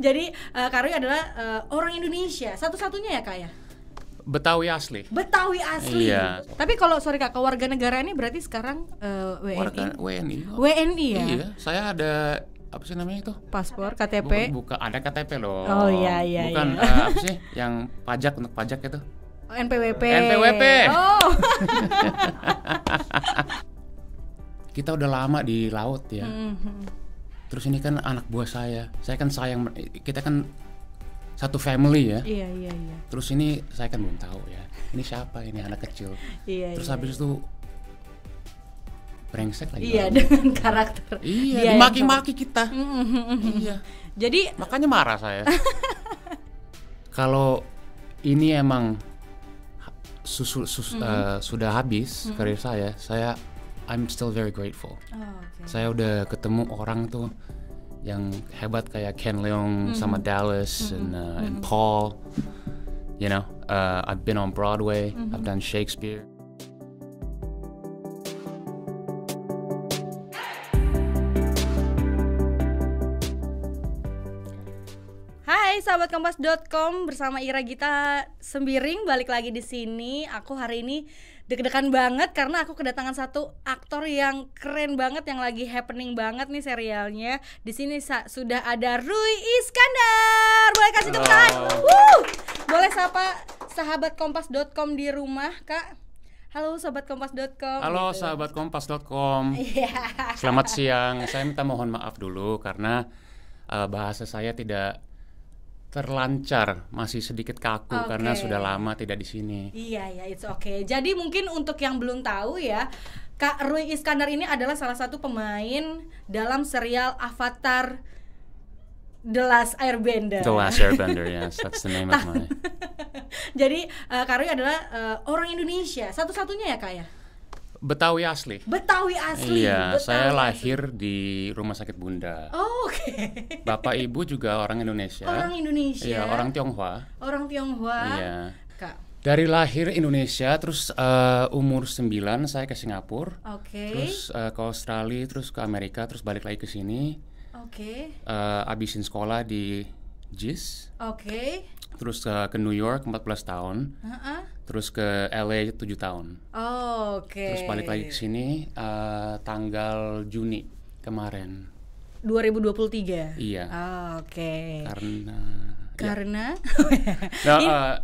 Jadi uh, eh, Karwi adalah uh, orang Indonesia, satu-satunya ya kak ya. Betawi asli. Betawi asli. Iya. Tapi kalau sorry kak, warga negara ini berarti sekarang uh, eh, WNI. Warga WNI. WNI ya. Iya, saya ada apa sih namanya itu? Paspor, KTP. Bukan, buka, ada KTP loh. Oh iya iya. iya. Bukan iya. Uh, apa sih yang pajak untuk pajak itu? NPWP. NPWP. Oh. Kita udah lama di laut ya. Mm -hmm terus ini kan anak buah saya saya kan sayang kita kan satu family ya iya iya iya terus ini saya kan belum tahu ya ini siapa ini anak kecil iya, terus iya, habis iya. itu brengsek lagi iya dengan karakter iya, iya dimaki-maki kita mm, mm, mm, iya jadi makanya marah saya kalau ini emang susu, susu, mm -hmm. uh, eh, sudah habis mm -hmm. karir saya saya I'm still very grateful. Oh, okay. Saya udah ketemu orang tuh yang hebat kayak Ken Leong mm -hmm. sama Dallas mm -hmm. and uh, mm -hmm. and mm-hmm. Paul. You know, uh, I've been on Broadway. Mm -hmm. I've done Shakespeare. Hai sahabat kompas.com bersama Ira Gita Sembiring balik lagi di sini. Aku hari ini deg-degan banget karena aku kedatangan satu aktor yang keren banget yang lagi happening banget nih serialnya. Di sini sudah ada Rui Iskandar. Boleh kasih tepuk tangan. Oh. Boleh sapa sahabat kompas.com di rumah, Kak? Halo sahabat kompas.com. Halo gitu. sahabat kompas.com. Iya. Selamat siang. Saya minta mohon maaf dulu karena uh, bahasa saya tidak terlancar, masih sedikit kaku okay. karena sudah lama tidak di sini. Iya iya it's okay. Jadi mungkin untuk yang belum tahu ya, Kak Rui Iskandar ini adalah salah satu pemain dalam serial Avatar The Last Airbender. The Last Airbender, yes, that's the name of nah. my. Jadi uh, Kak Rui adalah uh, orang Indonesia, satu-satunya ya Kak ya? Betawi asli. Betawi asli. Iya, Betawi saya lahir asli. di Rumah Sakit Bunda. Oh, oke. Okay. Bapak Ibu juga orang Indonesia. Orang Indonesia. Iya, orang Tionghoa. Orang Tionghoa. Iya. Kak. Dari lahir Indonesia, terus uh, umur 9 saya ke Singapura. Oke. Okay. Terus uh, ke Australia, terus ke Amerika, terus balik lagi ke sini. Oke. Okay. Uh, eh, abisin sekolah di Jis. Oke. Okay. Terus uh, ke New York 14 tahun. Uh -uh. Terus ke LA 7 tahun. Oh, oke. Okay. Terus balik lagi ke sini uh, tanggal Juni kemarin. 2023. Iya. Oh, oke. Okay. Karena karena ya. no, uh, nah, eh,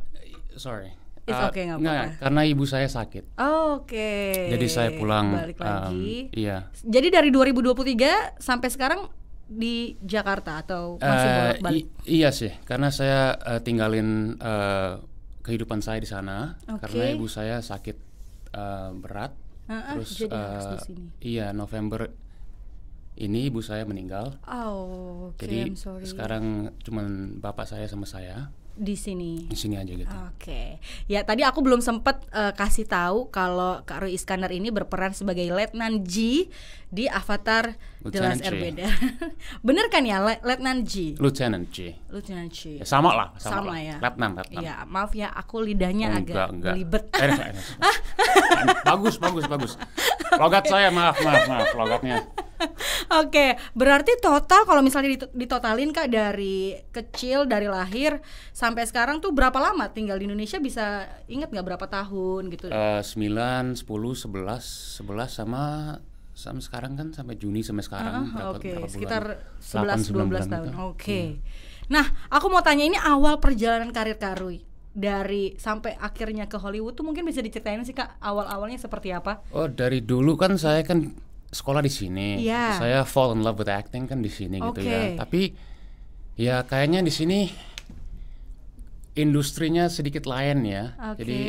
sorry. It's uh, okay, nggak apa-apa. karena ibu saya sakit. Oh, Oke. Okay. Jadi saya pulang. Balik lagi. Um, iya. Jadi dari 2023 sampai sekarang di Jakarta atau eh, masih uh, bolak-balik? Iya sih, karena saya uh, tinggalin uh, kehidupan saya di sana okay. karena ibu saya sakit uh, berat. Uh-uh, terus uh, sini. iya November ini ibu saya meninggal. Oh, okay, jadi I'm sorry. sekarang cuman bapak saya sama saya di sini. Di sini aja gitu. Oke. Okay. Ya tadi aku belum sempat uh, kasih tahu kalau Kak Rui Iskandar ini berperan sebagai Letnan G di avatar Lieutenant The Last Erbeda. Bener kan ya, Letnan G? Lieutenant G. Lieutenant G. Ya, sama lah, sama, sama lah. ya. Letnan, Letnan. Ya, maaf ya, aku lidahnya oh, agak enggak, libet. Eh, bagus, bagus, bagus. Logat saya, maaf, maaf, maaf, logatnya. Oke, okay, berarti total kalau misalnya ditotalin Kak dari kecil dari lahir sampai sekarang tuh berapa lama tinggal di Indonesia bisa inget nggak berapa tahun gitu? Eh, sembilan sepuluh sebelas sebelas sama sampai sekarang kan sampai Juni sampai sekarang uh, berapa, okay. Sekitar 11 12 tahun. Oke. Okay. Iya. Hmm. Nah, aku mau tanya ini awal perjalanan karir Karui dari sampai akhirnya ke Hollywood tuh mungkin bisa diceritain sih Kak awal-awalnya seperti apa? Oh, dari dulu kan saya kan sekolah di sini. Yeah. Saya fall in love with acting kan di sini okay. gitu ya. Tapi ya kayaknya di sini industrinya sedikit lain ya. Okay. Jadi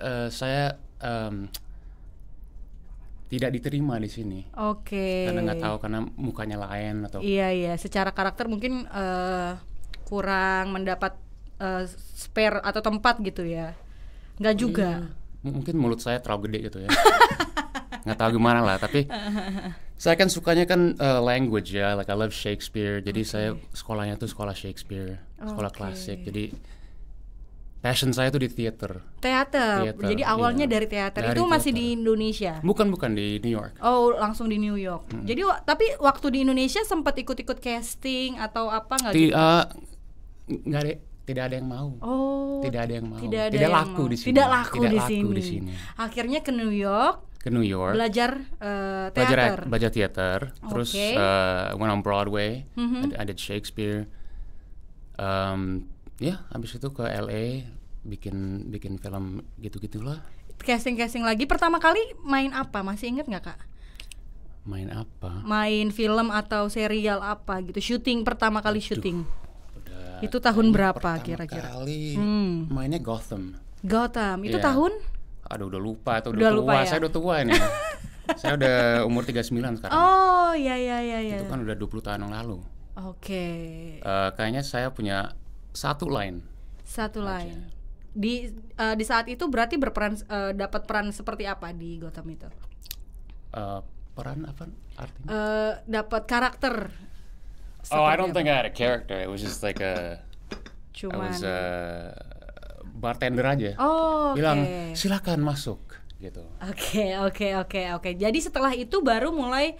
uh, saya um, tidak diterima di sini. Oke. Okay. Karena nggak tahu karena mukanya lain atau. Iya iya, secara karakter mungkin uh, kurang mendapat uh, spare atau tempat gitu ya. Nggak juga. Hmm, Mungkin mulut saya terlalu gede gitu ya. nggak tahu gimana lah, tapi saya kan sukanya kan uh, language ya, like I love Shakespeare. Jadi okay. saya sekolahnya tuh sekolah Shakespeare, sekolah okay. klasik. Jadi passion saya itu di teater. Teater. Jadi awalnya iya. dari teater dari itu masih di Indonesia. Bukan bukan di New York. Oh, langsung di New York. Hmm. Jadi tapi waktu di Indonesia sempat ikut-ikut casting atau apa nggak? Tidak gitu? eh, ada tidak ada yang mau. Oh. Tidak ada yang mau. Tidak, ada tidak yang laku di sini. Tidak laku, tidak di, laku sini. di sini. Akhirnya ke New York ke New York belajar uh, eh, teater belajar, belajar teater okay. terus uh, went on Broadway mm -hmm. I did Shakespeare um, ya habis itu ke LA bikin bikin film gitu-gitu lah casting casting lagi pertama kali main apa masih inget nggak kak main apa main film atau serial apa gitu syuting pertama kali Aduh, syuting itu tahun berapa kira-kira kali hmm. mainnya Gotham Gotham itu yeah. tahun aduh udah lupa atau udah, udah tua lupa ya? saya udah tua ini saya udah umur 39 sekarang oh iya iya iya itu kan udah 20 tahun yang lalu oke okay. uh, eh, kayaknya saya punya satu line. Satu line. Di uh, di saat itu berarti berperan uh, dapat peran seperti apa di Gotham itu? Uh, peran apa artinya? Uh, dapat karakter. Oh, I don't apa? think I had a character. It was just like a Cuman. I was a bartender aja. Oh, okay. Bilang silakan masuk gitu. Oke, okay, oke, okay, oke, okay, oke. Okay. Jadi setelah itu baru mulai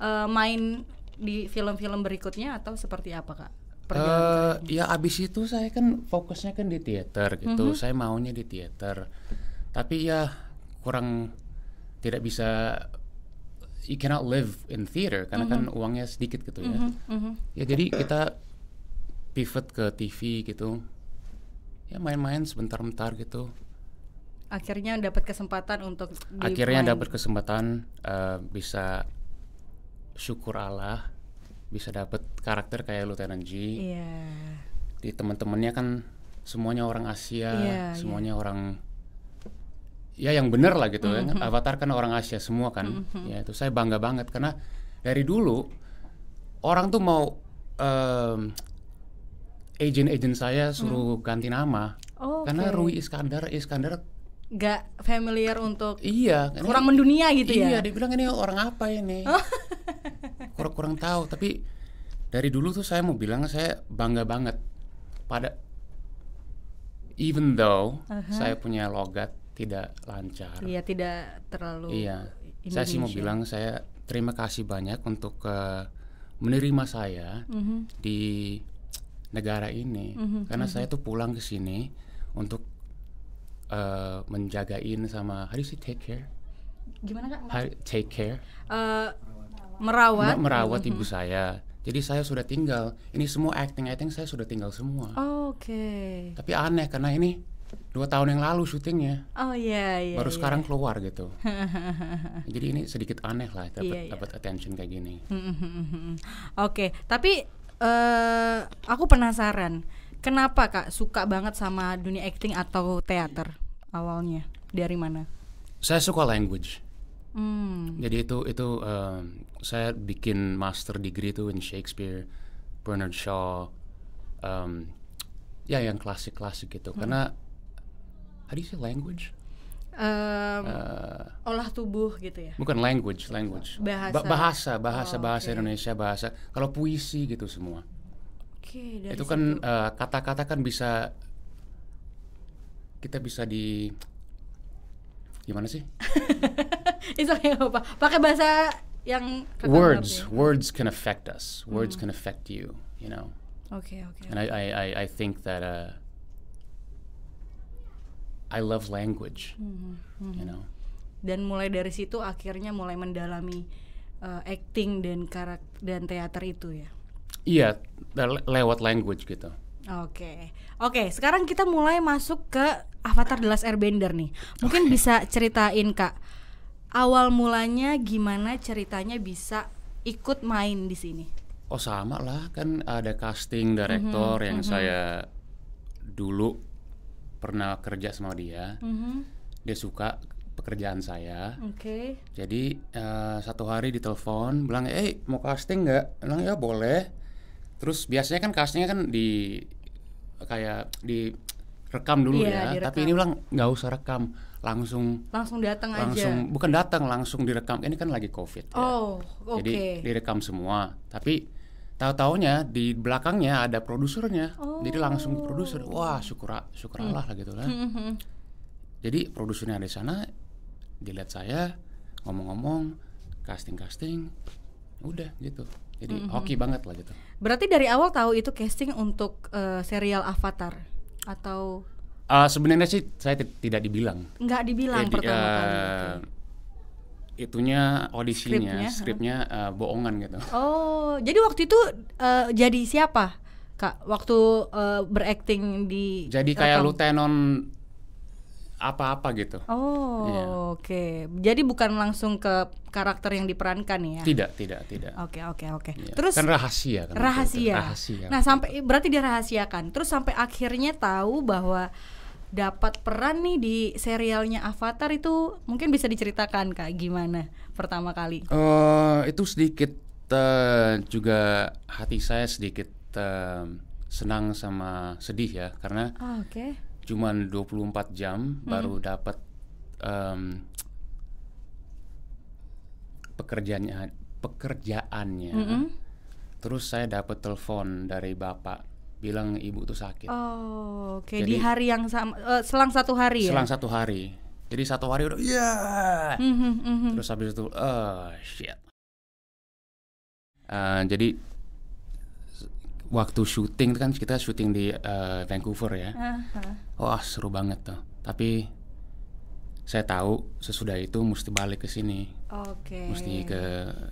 uh, main di film-film berikutnya atau seperti apa, Kak? Uh, ya abis itu saya kan fokusnya kan di teater gitu. uh mhm. -huh. Saya maunya di teater. Tapi ya kurang tidak bisa you cannot live in theater karena uh -huh. kan mhm. uangnya sedikit gitu ya. uh -huh. Uh -huh. Ya jadi kita pivot ke TV gitu. Ya main-main sebentar-bentar gitu. Akhirnya dapat kesempatan untuk Akhirnya dapat kesempatan uh, bisa syukur Allah bisa dapet karakter kayak Lieutenant G. Yeah. Di teman-temannya kan semuanya orang Asia, yeah, iya. semuanya yeah. orang ya yang bener lah gitu mm -hmm. ya. Kan? Mm-hmm. Avatar kan orang Asia semua kan. Mm -hmm. Ya itu saya bangga banget karena dari dulu orang tuh mau um, agent-agent saya suruh mm. ganti nama oh, karena Rui Iskandar Iskandar gak familiar untuk iya kurang mendunia gitu iya, ya iya dia bilang ini orang apa ini oh. kurang kurang tahu tapi dari dulu tuh saya mau bilang saya bangga banget pada even though uh -huh. saya punya logat tidak lancar. Iya, tidak terlalu Iya. Indonesia. Saya sih mau bilang saya terima kasih banyak untuk uh, menerima saya uh-huh. di negara ini uh-huh. karena uh-huh. saya tuh pulang ke sini untuk uh, menjagain sama how do take care? Gimana Kak? How, take care. Uh, merawat merawat mm-hmm. ibu saya. Jadi saya sudah tinggal. Ini semua acting acting saya sudah tinggal semua. Oh, Oke. Okay. Tapi aneh karena ini dua tahun yang lalu syutingnya. Oh iya yeah, iya. Yeah, Baru yeah. sekarang keluar gitu. Jadi ini sedikit aneh lah dapat yeah, yeah. dapat attention kayak gini. Mm-hmm. Oke, okay. tapi uh, aku penasaran. Kenapa Kak suka banget sama dunia acting atau teater awalnya? Dari mana? Saya suka language. Hmm. Jadi itu itu uh, saya bikin master degree itu in Shakespeare, Bernard Shaw, um, ya yang klasik-klasik gitu. Hmm. Karena how do you say language? Um, uh, olah tubuh gitu ya? Bukan language, language. Bahasa. Ba bahasa, bahasa, oh, bahasa Indonesia, bahasa. Kalau puisi gitu semua. Oke. Okay, itu kan eh, kata-kata uh, kata -kata kan bisa kita bisa di gimana sih? It's okay, apa? Pakai bahasa yang words, words can affect us. Words hmm. can affect you. You know. Okay, okay. And I, I, I, I think that uh, I love language. Mm -hmm. You know. Dan mulai dari situ akhirnya mulai mendalami uh, acting dan karakter dan teater itu ya. Iya, le lewat language gitu. Oke, okay. oke. Okay, sekarang kita mulai masuk ke Avatar The Last Airbender nih. Mungkin okay. bisa ceritain kak awal mulanya gimana ceritanya bisa ikut main di sini? Oh sama lah kan ada casting mhm, director mm -hmm, yang mm -hmm. saya dulu pernah kerja sama dia. Mm -hmm. Dia suka pekerjaan saya. Oke. Okay. Jadi uh, satu hari ditelepon bilang, "Eh, mau casting nggak?" Bilang, "Ya boleh." Terus biasanya kan castingnya kan di kayak di rekam dulu iya, ya direkam. tapi ini bilang nggak usah rekam langsung langsung datang aja langsung bukan datang langsung direkam ini kan lagi covid ya. oh oke okay. jadi direkam semua tapi tahu taunya di belakangnya ada produsernya oh. jadi langsung produser oh. wah syukur syukur Allah lah gitu kan. hmm. lah jadi produsernya ada di sana dilihat saya ngomong-ngomong casting casting udah gitu jadi mm -hmm. hoki banget lah gitu berarti dari awal tahu itu casting untuk uh, serial Avatar atau uh, sebenarnya sih saya tidak dibilang. Nggak dibilang Jadi, pertama ah, kali. uh, Itunya audisinya, skripnya uh, ah, bohongan gitu. Oh, jadi waktu itu uh, jadi siapa, kak? Waktu uh, berakting di. Jadi kayak rekam. lutenon apa-apa gitu. Oh, yeah. oke. Okay. Jadi bukan langsung ke karakter yang diperankan ya? Tidak, tidak, tidak. Oke, okay, oke, okay, oke. Okay. Iya. Yeah. Terus kan rahasia kan. Rahasia. rahasia. Nah, sampai berarti dirahasiakan. Terus sampai akhirnya tahu bahwa dapat peran nih di serialnya Avatar itu mungkin bisa diceritakan Kak gimana pertama kali? Uh, itu sedikit uh, juga hati saya sedikit uh, senang sama sedih ya karena oh, ah, okay cuman 24 jam hmm. baru dapat um, pekerjaannya pekerjaannya. Mm -hmm. Terus saya dapat telepon dari bapak bilang ibu tuh sakit. Oh, oke. Okay. Jadi, Di hari yang sama, uh, selang satu hari ya? selang ya? satu hari. Jadi satu hari udah, ya. Mm -hmm, mm -hmm. Terus habis itu, oh shit. Uh, jadi waktu syuting itu kan kita syuting di uh, Vancouver ya. Uh-huh. Wah seru banget tuh. Tapi saya tahu sesudah itu mesti balik ke sini. Oke. Okay. Mesti ke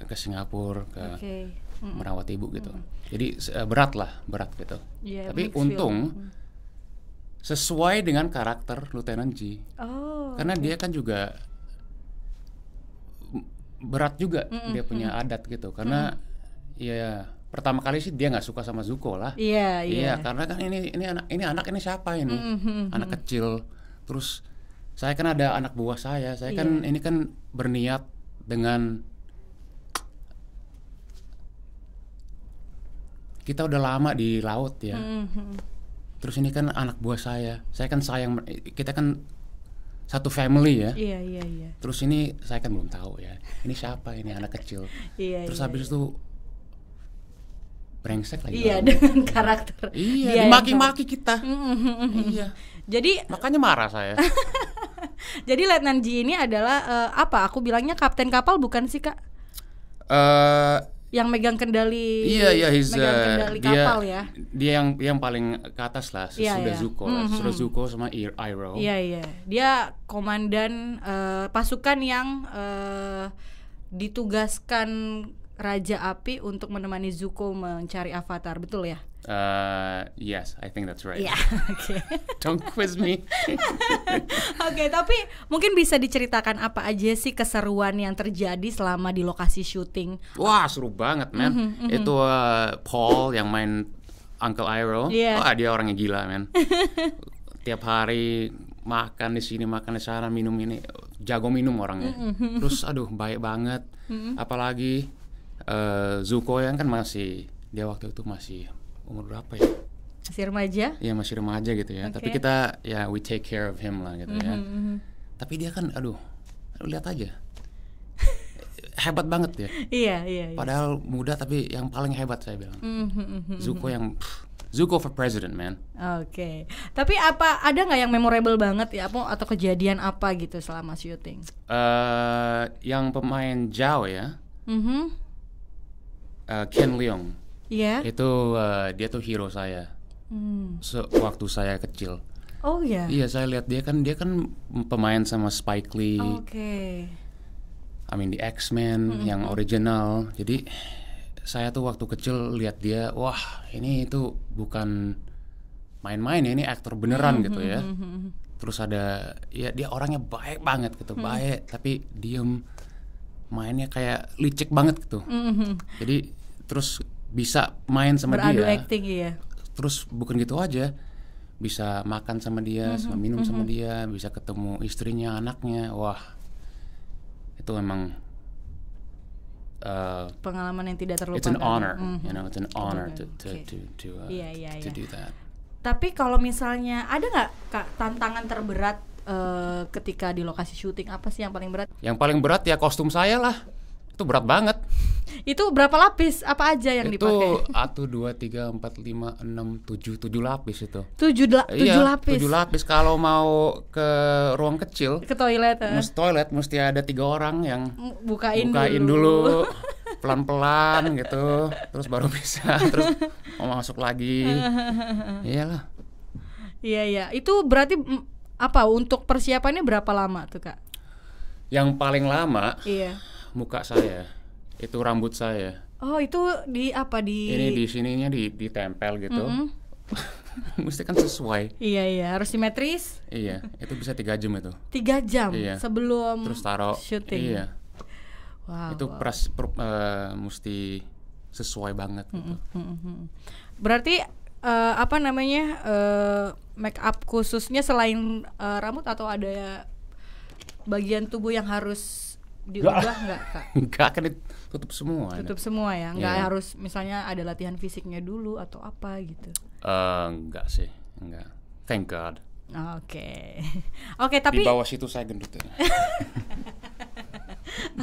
ke Singapura ke okay. mm. merawat ibu gitu. Mm. Jadi uh, berat lah, berat gitu. Yeah, Tapi untung feel. Mm. sesuai dengan karakter Lieutenant G. Oh. Karena okay. dia kan juga berat juga mm -mm. dia punya adat gitu. Karena mm. ya pertama kali sih dia nggak suka sama Zuko lah. Iya, yeah, iya. Yeah. Yeah, karena kan ini ini anak ini anak ini siapa ini? Mm -hmm. Anak kecil. Terus saya kan ada anak buah saya. Saya yeah. kan iya. ini kan berniat dengan kita udah lama di laut ya. Mm -hmm. Terus ini kan anak buah saya. Saya kan sayang kita kan satu family ya. Iya, iya, iya. Terus ini saya kan belum tahu ya. Ini siapa ini anak kecil. Iya, Terus iya, habis iya. itu brengsek lagi. Iya, dengan karakter. Iya, dimaki-maki kita. Mm, mm, mm, iya. Jadi makanya marah saya. Jadi Letnan Ji ini adalah uh, apa? Aku bilangnya kapten kapal bukan sih, Kak? Uh, yang megang kendali Iya, iya, uh, kendali dia, ya. Dia yang yang paling ke atas lah iya, sesudah yeah, yeah. Zuko, mm -hmm. sesudah Zuko sama Iro Iroh. Iya, iya. Dia komandan uh, pasukan yang uh, ditugaskan Raja Api untuk menemani Zuko mencari Avatar, betul ya? Uh, yes, I think that's right. Yeah, okay. Don't quiz me. Oke, okay, tapi mungkin bisa diceritakan apa aja sih keseruan yang terjadi selama di lokasi syuting? Wah, seru banget, man. Mm -hmm, mm -hmm. Itu uh, Paul yang main Uncle Iroh. Yeah. Iya. Oh, dia orangnya gila, man. Tiap hari makan di sini, makan di sana, minum ini, jago minum orangnya. Mm -hmm. Terus aduh, baik banget. Mm -hmm. Apalagi uh, eh, Zuko yang kan masih dia waktu itu masih umur berapa ya? Masih remaja? Iya masih remaja gitu ya. Okay. Tapi kita ya we take care of him lah gitu mm -hmm. ya. Mm-hmm, mm-hmm. Tapi dia kan aduh, lihat aja hebat banget ya. Iya, iya, iya. Padahal muda tapi yang paling hebat saya bilang. Mm -hmm. Zuko yang pff, Zuko for president, man. Oke. Okay. Tapi apa ada nggak yang memorable banget ya apa atau kejadian apa gitu selama syuting? Eh, uh, yang pemain jauh ya. Mm -hmm uh, Ken Leong. Iya. Yeah. Itu uh, dia tuh hero saya. Hmm. Sewaktu saya kecil. Oh iya. Yeah. Iya, saya lihat dia kan dia kan pemain sama Spike Lee. Oke. Okay. I mean the X-Men mm -hmm. yang original. Jadi saya tuh waktu kecil lihat dia, wah, ini itu bukan main-main ya, ini aktor beneran mm -hmm. gitu ya. Mm-hmm, mm-hmm. Terus ada ya dia orangnya baik banget gitu, mm -hmm. baik tapi diem mainnya kayak licik banget gitu. Mm-hmm. Jadi terus bisa main sama Beradu dia. acting iya. Terus bukan gitu aja. Bisa makan sama dia, mm-hmm. sama minum mm-hmm. sama dia, bisa ketemu istrinya, anaknya. Wah. Itu emang Uh, pengalaman yang tidak terlupakan. It's an honor, mm-hmm. you know, it's an honor to to okay. to to, uh, yeah, yeah, yeah. do that. Tapi kalau misalnya ada nggak tantangan terberat Eh, ketika di lokasi syuting apa sih yang paling berat? Yang paling berat ya kostum saya lah. Itu berat banget. Itu berapa lapis? Apa aja yang itu, dipakai? Itu 1 dua tiga empat lima enam tujuh tujuh lapis itu. Tujuh, la iya, lapis. Tujuh lapis kalau mau ke ruang kecil. Ke toilet. Eh? toilet mesti ada tiga orang yang bukain, bukain dulu pelan-pelan gitu, terus baru bisa, terus mau masuk lagi. Iyalah. Iya iya, itu berarti apa untuk persiapannya berapa lama tuh kak? Yang paling lama, iya. muka saya, itu rambut saya. Oh itu di apa di? Ini di sininya di ditempel gitu. Mm -hmm. Mesti kan sesuai. Iya iya harus simetris. Iya itu bisa tiga jam itu. Tiga jam iya. sebelum. Terus taruh. Shooting. Iya. Wow. Itu wow. pras per, uh, mesti sesuai banget gitu. Berarti uh, apa namanya uh, make up khususnya selain uh, rambut atau ada bagian tubuh yang harus diubah nggak kak? Nggak kan tutup semua. Ya. Tutup ada. semua ya, iya. nggak yeah. harus misalnya ada latihan fisiknya dulu atau apa gitu? Uh, eh, enggak sih, enggak. Thank God. Oke, okay. oke okay, tapi di bawah situ saya gendut ya.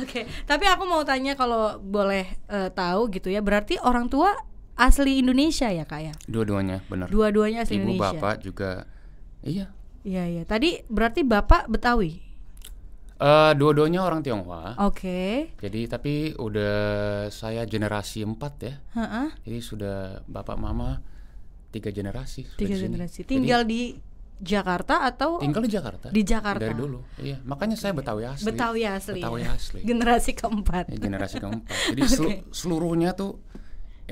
Oke, okay. tapi aku mau tanya kalau boleh uh, tahu gitu ya, berarti orang tua asli Indonesia ya kak ya? Dua-duanya benar. Dua-duanya asli Ibu, Indonesia. Ibu bapak juga iya. Iya iya. Tadi berarti bapak Betawi. Uh, dua-duanya orang Tionghoa. Oke. Okay. Jadi tapi udah saya generasi empat ya. Uh-uh. Jadi sudah bapak mama tiga generasi. Tiga generasi. Tinggal Jadi, di Jakarta atau tinggal di Jakarta di Jakarta dari dulu iya makanya saya Betawi asli Betawi asli Betawi ya. asli generasi keempat ya, generasi keempat jadi okay. seluruhnya tuh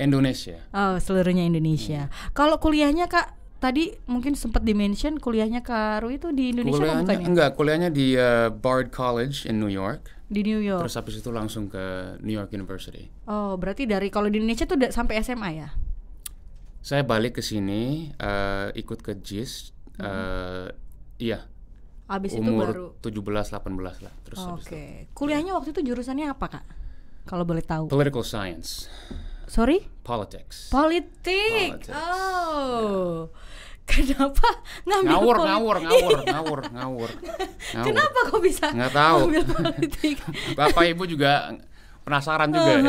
Indonesia. Oh, seluruhnya Indonesia. Hmm. Kalau kuliahnya Kak tadi mungkin sempat dimention kuliahnya Kak Karu itu di Indonesia kuliahnya, bukan ya? Enggak, kuliahnya di uh, Bard College in New York. Di New York. Terus habis itu langsung ke New York University. Oh, berarti dari kalau di Indonesia tuh sampai SMA ya? Saya balik ke sini uh, ikut ke JIS uh, hmm. Eh, iya. Abis itu baru 17 18 lah terus Oke. Okay. Kuliahnya waktu itu jurusannya apa, Kak? Kalau boleh tahu. Political Science sorry politics politik politics. oh yeah kenapa ngambil ngawur, politik? Ngawur, iya. ngawur, ngawur, ngawur, ngawur. Kenapa kok bisa Nggak tahu. ngambil politik? Bapak Ibu juga penasaran juga ya.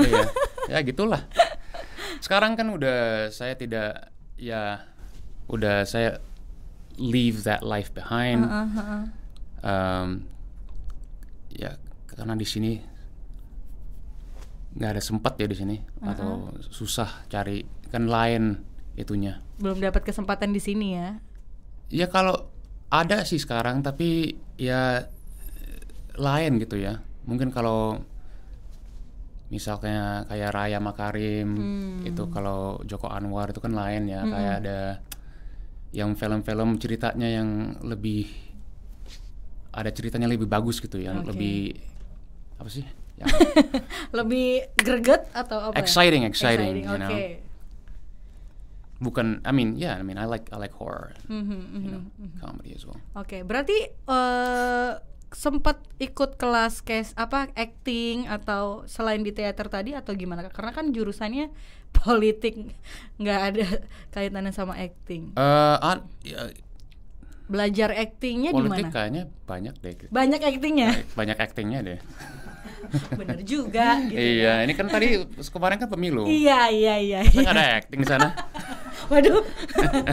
ya. Ya gitulah. Sekarang kan udah saya tidak ya udah saya leave that life behind. Uh-huh. Um, ya karena di sini nggak ada sempat ya di sini uh-huh. atau susah cari kan lain itunya belum dapat kesempatan di sini ya ya kalau ada sih sekarang tapi ya lain gitu ya mungkin kalau misalnya kayak Raya Makarim hmm. itu kalau Joko Anwar itu kan lain ya hmm. kayak ada yang film-film ceritanya yang lebih ada ceritanya lebih bagus gitu ya okay. lebih apa sih Ya. lebih greget atau apa? Ya? Exciting, exciting, exciting you know. Bukan, I mean, yeah, I mean, I like I like horror, mm -hmm, you mm-hmm, know, mm -hmm. comedy as well. Oke, okay, berarti uh, sempat ikut kelas case apa acting atau selain di teater tadi atau gimana? Karena kan jurusannya politik, nggak ada kaitannya sama acting. Uh, uh, ya, belajar actingnya di mana? Politik kayaknya banyak deh. Banyak actingnya. Banyak actingnya deh. bener juga gitu iya kan. ini kan tadi kemarin kan pemilu iya iya iya kita iya. ada acting di sana waduh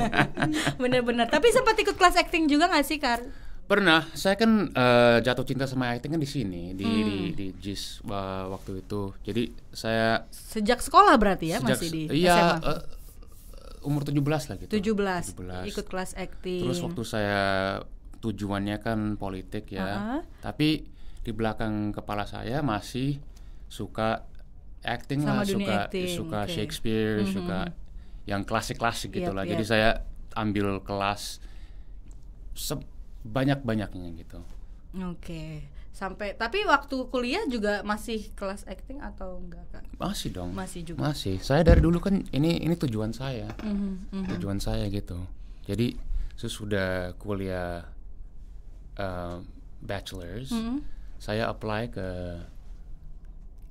bener-bener tapi sempat ikut kelas acting juga gak sih Kar? pernah saya kan uh, jatuh cinta sama acting kan di sini di hmm. di di JIS uh, waktu itu jadi saya sejak sekolah berarti ya sejak, masih di iya, SMA uh, eh, umur 17 lah gitu 17, 17 ikut kelas acting terus waktu saya tujuannya kan politik ya uh -huh. tapi di belakang kepala saya masih suka acting Sama lah, suka acting. suka okay. Shakespeare, mm -hmm. suka yang klasik-klasik gitu yep, lah. Yep. Jadi saya ambil kelas sebanyak-banyaknya gitu. Oke. Okay. Sampai tapi waktu kuliah juga masih kelas acting atau enggak kan? Masih dong. Masih juga. Masih. Saya dari dulu kan ini ini tujuan saya. mm -hmm. Tujuan saya gitu. Jadi sesudah kuliah uh, bachelor's, mm -hmm saya apply ke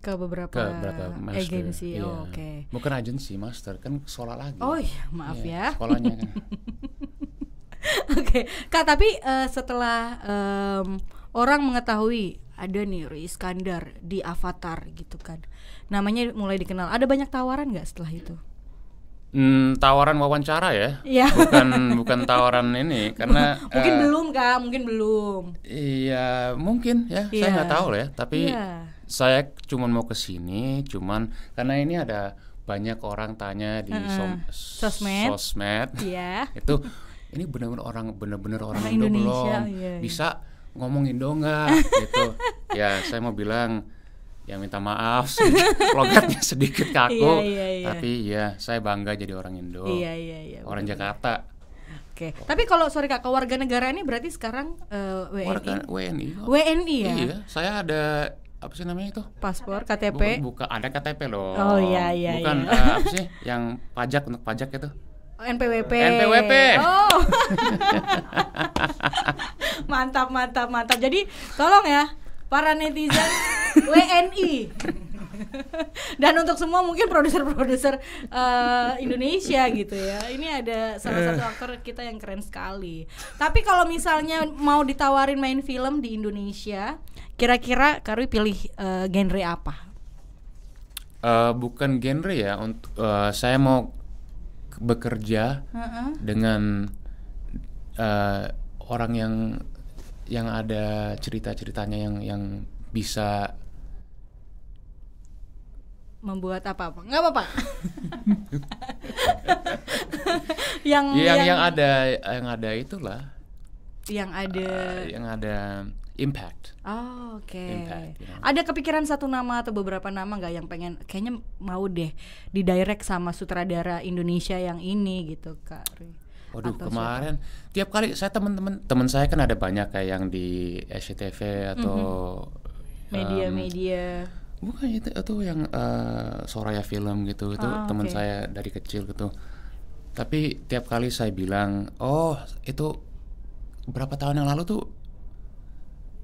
ke beberapa, ke beberapa agensi. Iya. Yeah. Oh, Oke. Okay. Bukan agensi master, kan sekolah lagi. Oh iya, maaf yeah, ya. Sekolahnya kan. Oke, okay. Kak, tapi uh, setelah um, orang mengetahui ada nih Rui Iskandar di Avatar gitu kan. Namanya mulai dikenal. Ada banyak tawaran nggak setelah itu? Hmm, tawaran wawancara ya, ya. bukan bukan tawaran ini karena mungkin uh, belum kak, mungkin belum. Iya mungkin ya, ya. saya iya. nggak tahu ya. Tapi ya. saya cuma mau ke sini, cuman karena ini ada banyak orang tanya di uh, som, sosmed, sosmed, ya. itu ini benar-benar orang benar-benar orang, Indo Indonesia, belum Ya, ya. bisa ngomong Indo nggak gitu. ya saya mau bilang yang minta maaf logatnya sedikit kaku iya, iya, iya. tapi ya saya bangga jadi orang Indo iya, iya, iya, orang betul. Jakarta Oke, okay. tapi kalau sorry kak, warga negara ini berarti sekarang uh, eh, WNI. Warga WNI. Oh. WNI ya. Iya, saya ada apa sih namanya itu? Paspor, KTP. Bukan, buka ada KTP loh. Oh iya iya. Bukan iya. Uh, apa sih yang pajak untuk pajak itu? NPWP. NPWP. Oh. mantap mantap mantap. Jadi tolong ya para netizen WNI. Dan untuk semua mungkin produser-produser uh, Indonesia gitu ya. Ini ada salah eh. satu aktor kita yang keren sekali. Tapi kalau misalnya mau ditawarin main film di Indonesia, kira-kira Karwi pilih uh, genre apa? Uh, bukan genre ya. Untuk uh, saya mau bekerja uh -uh. dengan uh, orang yang yang ada cerita-ceritanya yang yang bisa membuat apa-apa. Nggak apa-apa. yang, ya, yang, yang yang ada yang ada itulah. Yang eh, ada uh, yang ada impact. Oh, oke. Okay. you know. Ada kepikiran satu nama atau beberapa nama nggak yang pengen kayaknya mau deh di direct sama sutradara Indonesia yang ini gitu, Kak. Waduh, atau kemarin siapa? tiap kali saya teman-teman teman saya kan ada banyak kayak yang di SCTV atau media mm -hmm. um, media Bukan itu itu yang uh, Soraya film gitu itu oh, teman okay. saya dari kecil gitu. Tapi tiap kali saya bilang, oh itu berapa tahun yang lalu tuh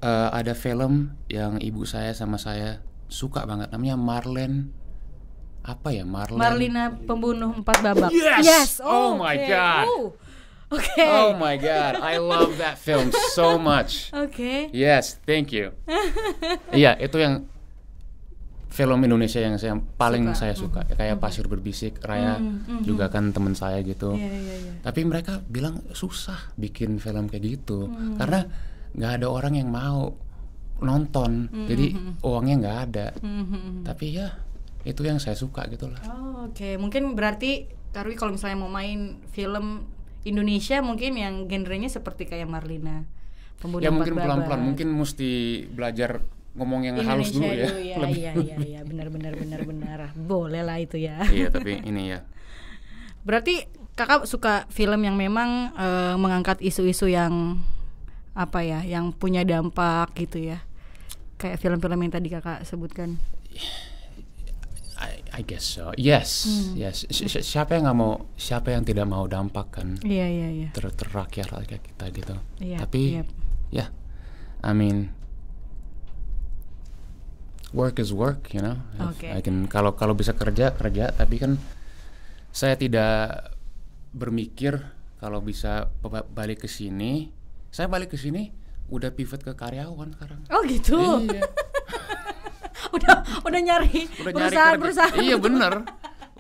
uh, ada film yang ibu saya sama saya suka banget namanya Marlen apa ya Marlen Marlina pembunuh empat babak. Yes. yes! Oh, oh my okay. god. Oh. Uh, okay. Oh my god, I love that film so much. Oke. Okay. Yes, thank you. Iya, yeah, itu yang film Indonesia yang saya paling suka. saya suka mm. kayak mm-hmm. Pasir Berbisik Raya mm, juga kan teman saya gitu yeah, yeah, yeah. Iya. tapi mereka bilang susah bikin film kayak gitu mm. karena nggak ada orang yang mau nonton mm, jadi uangnya nggak ada mm, tapi ya itu yang saya suka gitu lah oh, oke okay. mungkin berarti Karwi kalau misalnya mau main film Indonesia mungkin yang genrenya seperti kayak Marlina Pembunuh ya mungkin pelan-pelan mungkin mesti belajar ngomong yang Indonesia halus dulu ya. Iya, iya iya iya benar benar benar benar. Boleh lah itu ya. iya tapi ini ya. Berarti kakak suka film yang memang e, mengangkat isu-isu yang apa ya, yang punya dampak gitu ya. Kayak film-film yang tadi kakak sebutkan. I, I guess so. Yes, hmm. yes. Si, siapa yang nggak mau, siapa yang tidak mau dampak kan? Iya iya iya. Yeah. Ter terakhir rakyat kita gitu. Yeah, Tapi, iya. ya, yeah. yeah, I mean, work is work, you know. Okay. I can kalau kalau bisa kerja kerja, tapi kan saya tidak bermikir kalau bisa balik ke sini. Saya balik ke sini udah pivot ke karyawan sekarang. Oh gitu. Iya. udah udah nyari udah perusahaan nyari perusahaan. Iya bener.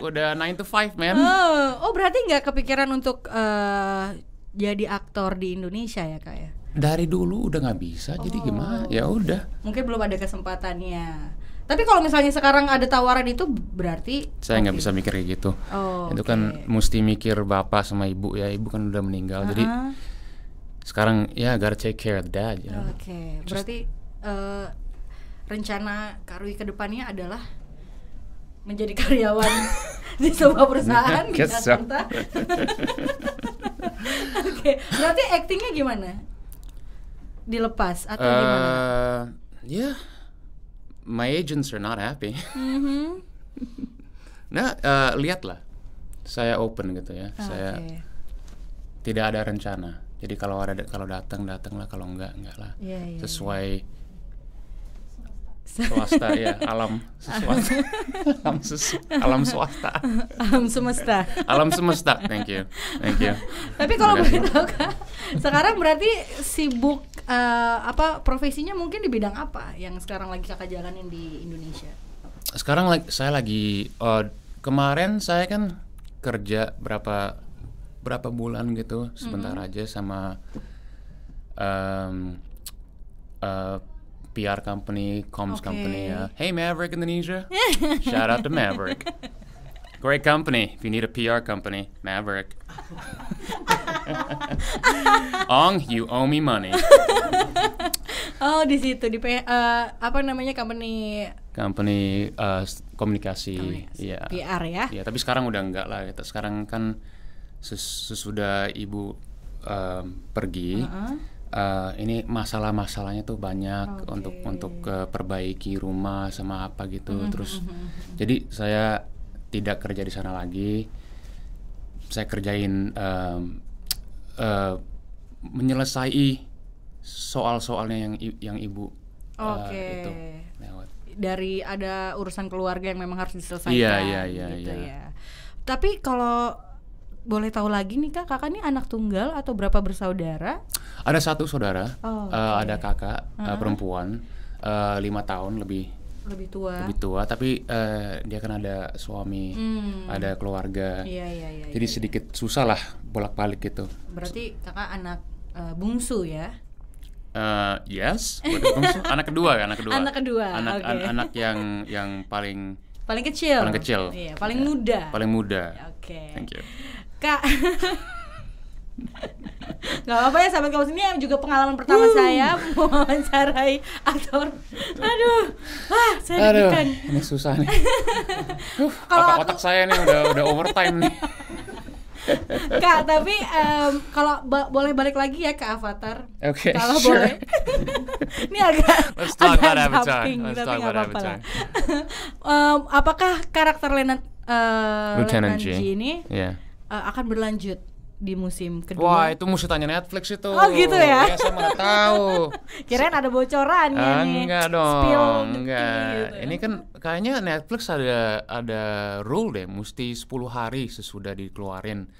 Udah 9 to 5 man. Oh, oh berarti nggak kepikiran untuk uh, jadi aktor di Indonesia ya kak ya? dari dulu udah nggak bisa oh. jadi gimana ya udah mungkin belum ada kesempatannya tapi kalau misalnya sekarang ada tawaran itu berarti saya nggak okay. bisa mikir kayak gitu oh, itu okay. kan mesti mikir bapak sama ibu ya ibu kan udah meninggal uh -huh. jadi sekarang ya yeah, gotta take care of that oke okay. berarti uh, rencana Karui ke kedepannya adalah menjadi karyawan di sebuah perusahaan gitu oke berarti actingnya gimana dilepas atau uh, gimana? Yeah, ya. my agents are not happy. Mm -hmm. nah, uh, lihatlah, saya open gitu ya, okay. Ah, saya tidak ada rencana. Jadi kalau ada kalau datang datanglah, kalau enggak enggak lah. Yeah, yeah, iya. Sesuai swasta ya alam sesuatu, alam, sus, alam swasta alam semesta alam semesta thank you thank you tapi kalau boleh tahu kak sekarang berarti sibuk uh, apa profesinya mungkin di bidang apa yang sekarang lagi kakak jalanin di Indonesia? Sekarang lagi saya lagi uh, kemarin saya kan kerja berapa berapa bulan gitu sebentar mm -hmm. aja sama um, uh, eh, PR company, comms okay. company ya. Hey Maverick Indonesia, shout out to Maverick. Great company. If you need a PR company, Maverick. Ong, you owe me money. oh, di situ di uh, apa namanya company company uh, komunikasi, iya. ya. Yeah. PR ya. yeah, tapi sekarang udah enggak lah. Gitu. Sekarang kan ses sesudah ibu um, pergi, uh -huh. uh, ini masalah-masalahnya tuh banyak okay. untuk untuk uh, perbaiki rumah sama apa gitu. Mm -hmm. Terus mm -hmm. jadi saya tidak kerja di sana lagi saya kerjain uh, uh, menyelesai soal-soalnya yang yang ibu eh, okay. uh, itu lewat dari ada urusan keluarga yang memang harus diselesaikan iya, iya, iya, gitu iya. ya tapi kalau boleh tahu lagi nih kak kakak ini anak tunggal atau berapa bersaudara ada satu saudara oh, okay. uh, eh, ada kakak uh -huh. uh, perempuan uh, lima tahun lebih lebih tua lebih tua tapi uh, dia kan ada suami hmm. ada keluarga iya, iya, iya, jadi iya, iya. sedikit iya. susah lah bolak balik gitu berarti kakak anak uh, bungsu ya uh, yes bungsu kan, anak kedua anak kedua anak kedua anak okay. an anak yang yang paling paling kecil paling kecil iya, paling ya. muda paling muda oke okay. thank you kak Gak apa-apa ya sahabat kampus ini juga pengalaman pertama uh. saya mewawancarai aktor. Aduh, ah saya Aduh, deg ini susah nih. uh, Kalau otak, otak aku... saya nih udah udah overtime nih. Kak, tapi um, kalau ba boleh balik lagi ya ke Avatar. Oke. Okay, kalau sure. boleh. Ini agak Let's talk agak about Avatar. Let's talk about Avatar. um, apakah karakter Leonard uh, eh, Lieutenant G. G ini yeah. uh, akan berlanjut? di musim kedua. Wah itu mesti tanya Netflix itu. Oh gitu ya. ya saya mana tahu. Kirain ada bocoran ya nih. Enggak dong. enggak. Gitu. Ya. Ini kan kayaknya Netflix ada ada rule deh, mesti 10 hari sesudah dikeluarin.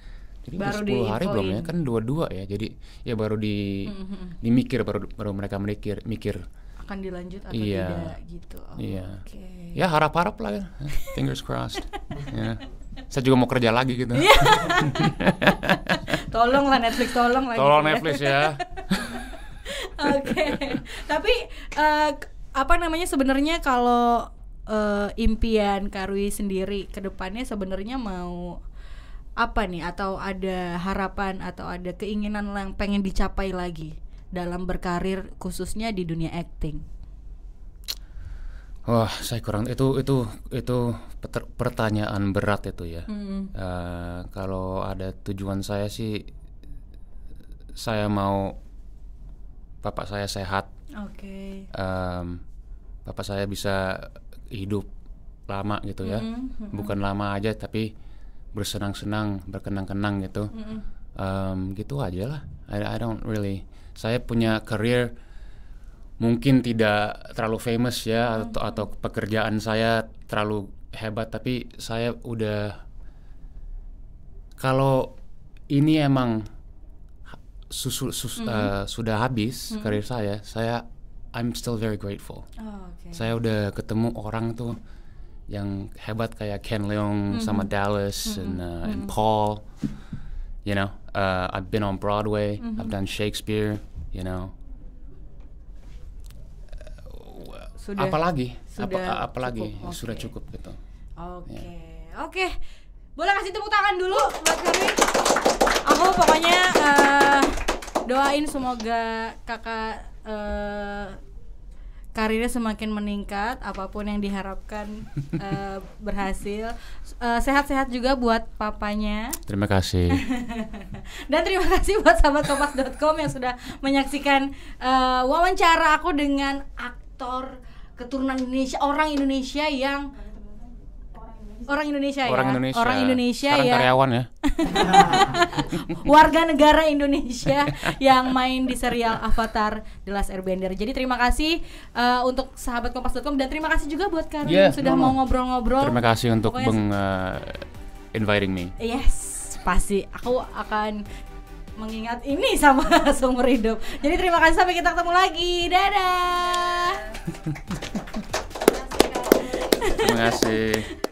Jadi baru 10 di hari belum ya kan dua-dua ya. Jadi ya baru di mm -hmm. dimikir baru baru mereka mikir mikir akan dilanjut atau iya. tidak gitu. Oh, iya. Okay. Ya harap-harap lah ya. Fingers crossed. yeah saya juga mau kerja lagi gitu. Iya. tolonglah Netflix, tolong lagi. Gitu. Tolong Netflix ya. Oke, okay. tapi uh, apa namanya sebenarnya kalau uh, impian Karwi sendiri kedepannya sebenarnya mau apa nih? Atau ada harapan atau ada keinginan yang pengen dicapai lagi dalam berkarir khususnya di dunia acting? Wah, saya kurang itu itu itu pertanyaan berat itu ya. Mm. Uh, kalau ada tujuan saya sih, saya mau bapak saya sehat. Oke. Okay. bapak saya bisa hidup lama gitu ya, mm bukan lama aja tapi bersenang-senang, berkenang-kenang gitu. mm Um, gitu aja lah. I, I don't really. Saya punya career mungkin tidak terlalu famous ya atau atau pekerjaan saya terlalu hebat tapi saya udah kalau ini emang susu, susu, mm -hmm. uh, eh, sudah habis mm -hmm. karir saya saya I'm still very grateful oh, okay. saya udah ketemu orang tuh yang hebat kayak Ken Leong mm -hmm. sama Dallas mm -hmm. and uh, mm -hmm. and mm-hmm. Paul you know uh, I've been on Broadway mm -hmm. I've mm-hmm. done Shakespeare you know sudah apalagi sudah apa, apalagi cukup. Okay. sudah cukup gitu oke okay. ya. oke okay. boleh kasih tepuk tangan dulu buat kami aku pokoknya uh, doain semoga kakak uh, karirnya semakin meningkat apapun yang diharapkan uh, berhasil sehat-sehat uh, juga buat papanya terima kasih dan terima kasih buat sahabat kompas.com yang sudah menyaksikan uh, wawancara aku dengan aktor keturunan Indonesia orang Indonesia yang orang Indonesia orang ya Indonesia. orang Indonesia yang ya karyawan ya warga negara Indonesia yang main di serial Avatar The Last Airbender jadi terima kasih uh, untuk sahabat kompas.com dan terima kasih juga buat Karin yeah, yang sudah mama. mau ngobrol-ngobrol terima kasih untuk Pokoknya... beng uh, eh, inviting me yes pasti aku akan mengingat ini sama seumur hidup. Jadi terima kasih sampai kita ketemu lagi. Dadah. Terima kasih.